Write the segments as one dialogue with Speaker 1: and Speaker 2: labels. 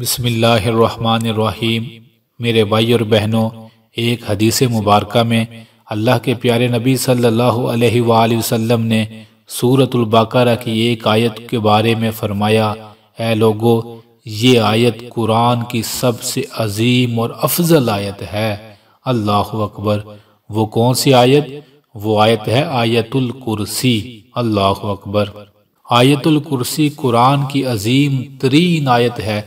Speaker 1: बिसमीम मेरे भाई और बहनों एक हदीस मुबारक में अल्लाह के प्यारे नबी सल्ला वसम ने सूरतुल की एक आयत के बारे में फरमाया लोगो ये आयत कुरान की सबसे अजीम और अफजल आयत है अल्लाह अकबर वो कौन सी आयत वो आयत है आयतुल कुर्सी अल्लाह अकबर आयतुल कुर्सी कुरान की अजीम तरीन आयत है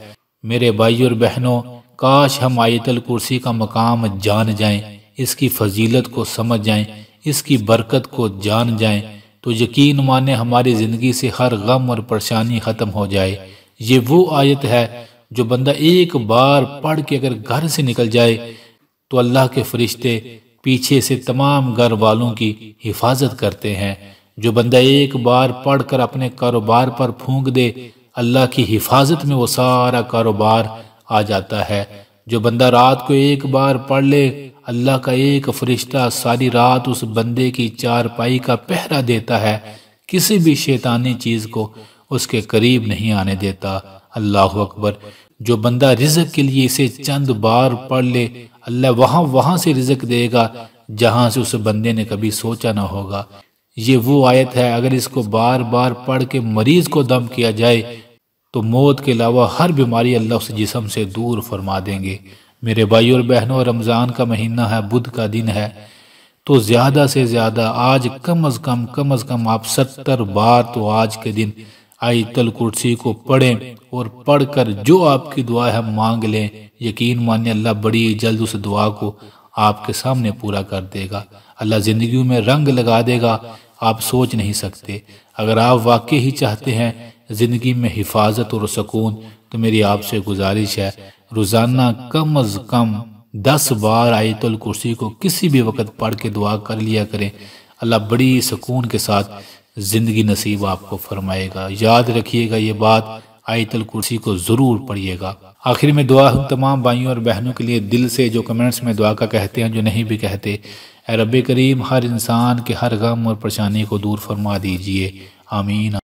Speaker 1: मेरे भाई और बहनों काश हम आयतल कुर्सी का मकाम जान जाएं, इसकी फजीलत को समझ जाएं, इसकी बरकत को जान जाएं, तो यकीन माने हमारी ज़िंदगी से हर गम और परेशानी ख़त्म हो जाए ये वो आयत है जो बंदा एक बार पढ़ के अगर घर से निकल जाए तो अल्लाह के फरिश्ते पीछे से तमाम घर वालों की हिफाजत करते हैं जो बंदा एक बार पढ़कर अपने कारोबार पर फूंक दे अल्लाह की हिफाजत में वो सारा कारोबार आ जाता है जो बंदा रात को एक बार पढ़ ले अल्लाह का एक फरिश्ता सारी रात उस बंदे की चारपाई का पहरा देता है किसी भी शैतानी चीज़ को उसके करीब नहीं आने देता अल्लाह अकबर जो बंदा रिजक के लिए इसे चंद बार पढ़ ले अल्लाह वहाँ वहाँ से रिजक देगा जहाँ से उस बंदे ने कभी सोचा ना होगा ये वो आयत है अगर इसको बार बार पढ़ के मरीज को दम किया जाए तो मौत के अलावा हर बीमारी अल्लाह उस जिसम से दूर फरमा देंगे मेरे भाई और बहनों रमज़ान का महीना है बुध का दिन है तो ज़्यादा से ज़्यादा आज कम अज़ कम कम अज़ कम आप सत्तर बार तो आज के दिन आयतल कुर्सी को पढ़ें और पढ़कर जो आपकी दुआ है मांग लें यकीन माने अल्लाह बड़ी जल्द उस दुआ को आपके सामने पूरा कर देगा अल्लाह ज़िंदगी में रंग लगा देगा आप सोच नहीं सकते अगर आप वाकई ही चाहते हैं ज़िंदगी में हिफाजत और सुकून तो मेरी आपसे गुजारिश है रोज़ाना कम अज़ कम दस बार आयतुल कुर्सी को किसी भी वक्त पढ़ के दुआ कर लिया करें अल्लाह बड़ी सुकून के साथ ज़िंदगी नसीब आपको फरमाएगा याद रखिएगा ये बात आयतुल कुर्सी को ज़रूर पढ़िएगा आखिर में दुआ हम तमाम भाइयों और बहनों के लिए दिल से जो कमेंट्स में दुआ का कहते हैं जो नहीं भी कहते रब करीम हर इंसान के हर गम और परेशानी को दूर फरमा दीजिए आमीन